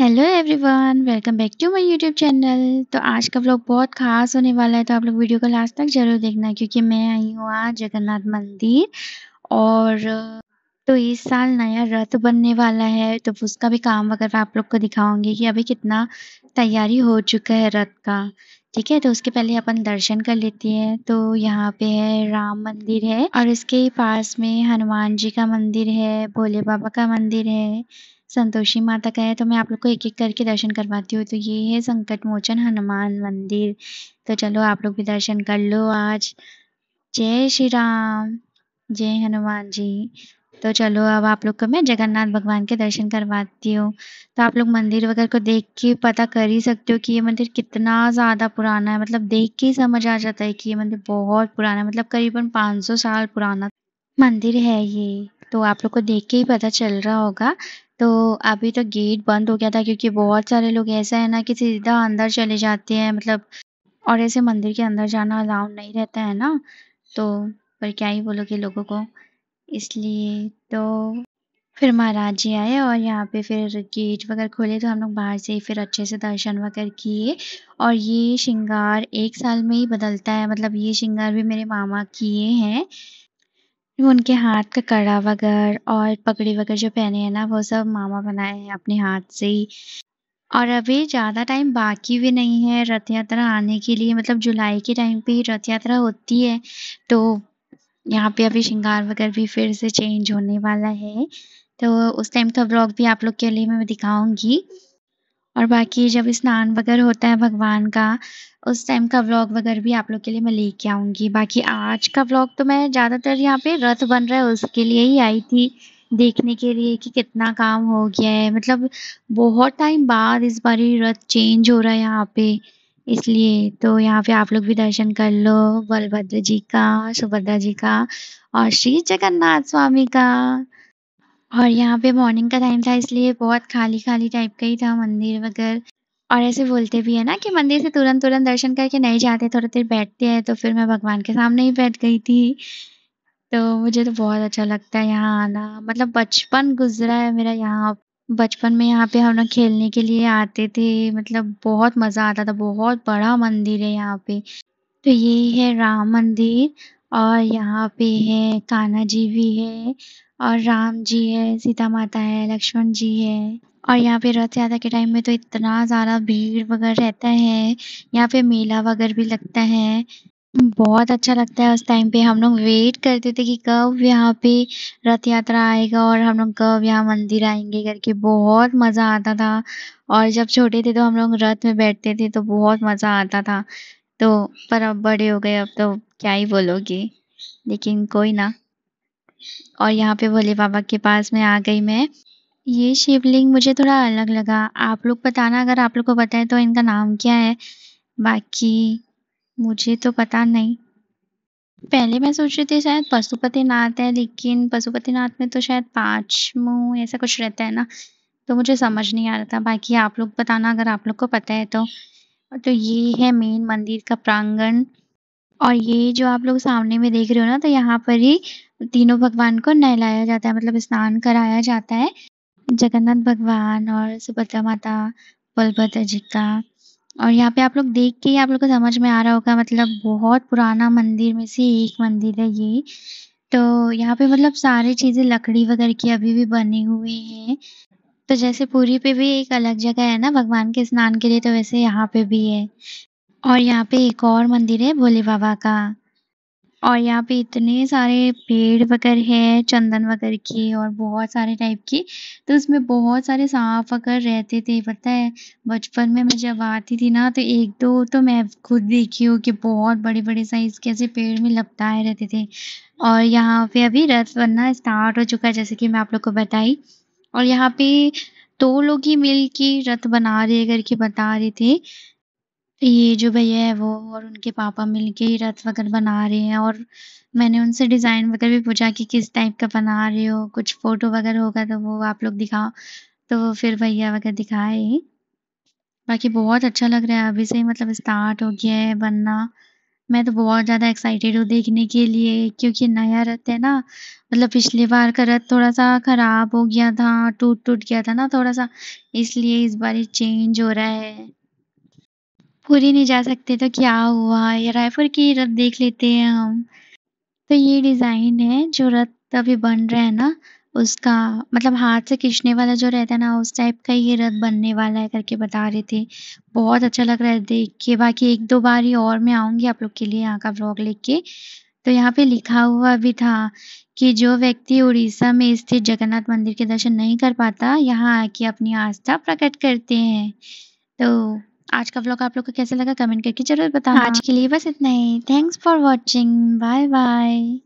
Hello everyone welcome back to my YouTube channel तो आज का व्लॉग बहुत खास होने वाला है तो आप लोग वीडियो को लास्ट तक जरूर देखना क्योंकि मैं आई हूँ आज जगन्नाथ मंदिर और तो इस साल नया रथ बनने वाला है तो उसका भी काम वगैरह आप लोग को दिखाऊंगी कि अभी कितना तैयारी हो चुका है रथ का ठीक है तो उसके पहले अपन दर्शन कर लेते हैं तो यहाँ पे है राम मंदिर है और इसके पास में हनुमान जी का मंदिर है भोले बाबा का मंदिर है संतोषी माता का है तो मैं आप लोग को एक एक करके दर्शन करवाती हूँ तो ये है संकट मोचन हनुमान मंदिर तो चलो आप लोग भी दर्शन कर लो आज जय श्री राम जय हनुमान जी तो चलो अब आप लोग को मैं जगन्नाथ भगवान के दर्शन करवाती हूँ तो आप लोग मंदिर वगैरह को देख के पता कर ही सकते हो कि ये मंदिर कितना ज़्यादा पुराना है मतलब देख के ही समझ आ जाता है कि ये मंदिर बहुत पुराना है मतलब करीबन 500 साल पुराना मंदिर है ये तो आप लोग को देख के ही पता चल रहा होगा तो अभी तो गेट बंद हो गया था क्योंकि बहुत सारे लोग ऐसा है ना कि सीधा अंदर चले जाते हैं मतलब और ऐसे मंदिर के अंदर जाना अलाउड नहीं रहता है ना तो पर क्या ही बोलोगे लोगों को इसलिए तो फिर महाराज जी आए और यहाँ पे फिर गेट वगैरह खोले तो हम लोग बाहर से फिर अच्छे से दर्शन वगैरह किए और ये श्रृंगार एक साल में ही बदलता है मतलब ये श्रृंगार भी मेरे मामा किए हैं उनके हाथ का कड़ा वगैरह और पगड़ी वगैरह जो पहने हैं ना वो सब मामा बनाए हैं अपने हाथ से ही और अभी ज़्यादा टाइम बाकी भी नहीं है रथ यात्रा आने के लिए मतलब जुलाई के टाइम पे ही रथ यात्रा होती है तो यहाँ पे अभी श्रृंगार वगैरह भी फिर से चेंज होने वाला है तो उस टाइम का ब्लॉग भी आप लोग के लिए मैं दिखाऊंगी और बाकी जब स्नान वगैरह होता है भगवान का उस टाइम का व्लॉग वगैरह भी आप लोग के लिए मैं लेके आऊँगी बाकी आज का व्लॉग तो मैं ज़्यादातर यहाँ पे रथ बन रहा है उसके लिए ही आई थी देखने के लिए कि कितना काम हो गया है मतलब बहुत टाइम बाद इस बार रथ चेंज हो रहा है यहाँ पे इसलिए तो यहाँ पे आप लोग भी दर्शन कर लो बलभद्र जी का सुभद्रा जी का और श्री जगन्नाथ स्वामी का और यहाँ पे मॉर्निंग का टाइम था इसलिए बहुत खाली-खाली टाइप का ही था मंदिर वगैरह और ऐसे बोलते भी है ना कि मंदिर से तुरंत-तुरंत दर्शन करके नहीं जाते, थोड़ी देर बैठते हैं, तो फिर मैं भगवान के सामने ही बैठ गई थी। तो मुझे तो बहुत अच्छा लगता है यहाँ आना, मतलब बचपन गुज़रा है मेरा यहाँ। बचपन में यहाँ पे हम लोग खेलने के लिए आते थे, मतलब बहुत मज़ा आता था, बहुत बड़ा मंदिर है यहाँ पे। तो यही है राम मंदिर और यहाँ पे है कान्हा जी भी है और राम जी है सीता माता है लक्ष्मण जी है और यहाँ पे रथ यात्रा के टाइम में तो इतना ज्यादा भीड़ वगैरह रहता है यहाँ पे मेला वगैरह भी लगता है बहुत अच्छा लगता है उस टाइम पे हम लोग वेट करते थे कि कब यहाँ पे रथ यात्रा आएगा और हम लोग कब यहाँ मंदिर आएंगे करके बहुत मज़ा आता था और जब छोटे थे तो हम लोग रथ में बैठते थे तो बहुत मज़ा आता था तो पर अब बड़े हो गए अब तो क्या ही बोलोगे लेकिन कोई ना और यहाँ पे भोले बाबा के पास में आ गई मैं ये शिवलिंग मुझे थोड़ा अलग लगा आप लोग बताना अगर आप लोग को पता है तो इनका नाम क्या है बाकी मुझे तो पता नहीं पहले मैं सोच रही थी शायद पशुपतिनाथ है लेकिन पशुपतिनाथ में तो शायद पाँच मुँह ऐसा कुछ रहता है ना तो मुझे समझ नहीं आ रहा था बाकी आप लोग बताना अगर आप लोग को पता है तो तो ये है मेन मंदिर का प्रांगण और ये जो आप लोग सामने में देख रहे हो ना तो यहाँ पर ही तीनों भगवान को नहलाया जाता है मतलब स्नान कराया जाता है जगन्नाथ भगवान और सुभद्रा माता बलभद्र जी का और यहाँ पे आप लोग देख के ही आप लोग को समझ में आ रहा होगा मतलब बहुत पुराना मंदिर में से एक मंदिर है ये तो यहाँ पे मतलब सारी चीजें लकड़ी वगैरह की अभी भी बनी हुई है तो जैसे पूरी पे भी एक अलग जगह है ना भगवान के स्नान के लिए तो वैसे यहाँ पे भी है और यहाँ पे एक और मंदिर है भोले बाबा का और यहाँ पे इतने सारे पेड़ वगैरह है चंदन वगैरह के और बहुत सारे टाइप के तो उसमें बहुत सारे सांप वगैरह रहते थे पता है बचपन में मैं जब आती थी ना तो एक दो तो मैं खुद देखी हूँ कि बहुत बड़े बड़े साइज के ऐसे पेड़ में लपटाए रहते थे और यहाँ पे अभी रथ बनना स्टार्ट हो चुका है जैसे कि मैं आप लोग को बताई और यहाँ पे दो लोग ही मिल के रथ बना रहे करके बता रहे थे ये जो भैया है वो और उनके पापा मिल के ही रथ वगैरह बना रहे हैं और मैंने उनसे डिजाइन वगैरह भी पूछा कि किस टाइप का बना रहे हो कुछ फोटो वगैरह होगा तो वो आप लोग दिखाओ तो वो फिर भैया वगैरह दिखाए बाकी बहुत अच्छा लग रहा है अभी से ही मतलब स्टार्ट हो गया है बनना मैं तो बहुत ज़्यादा एक्साइटेड हूँ देखने के लिए क्योंकि नया रथ है ना मतलब पिछली बार का रथ थोड़ा-सा ख़राब हो गया था, टूट-टूट गया था ना थोड़ा-सा, इसलिए इस बार चेंज हो रहा है। पूरी नहीं जा सकते तो क्या हुआ, ये रायपुर की रथ देख लेते हैं हम। तो ये डिज़ाइन है जो रथ अभी बन रहा है ना उसका मतलब हाथ से खींचने वाला जो रहता है ना उस टाइप का ये रथ बनने वाला है करके बता रहे थे बहुत अच्छा लग रहा है देख के बाकी एक दो बार ही और मैं आऊंगी आप लोग के लिए यहाँ का ब्लॉग लेके तो यहाँ पे लिखा हुआ भी था कि जो व्यक्ति उड़ीसा में स्थित जगन्नाथ मंदिर के दर्शन नहीं कर पाता यहाँ आके अपनी आस्था प्रकट करते हैं तो आज का ब्लॉग आप लोग को कैसा लगा कमेंट करके जरूर बताओ आज के लिए बस इतना ही thanks for watching bye bye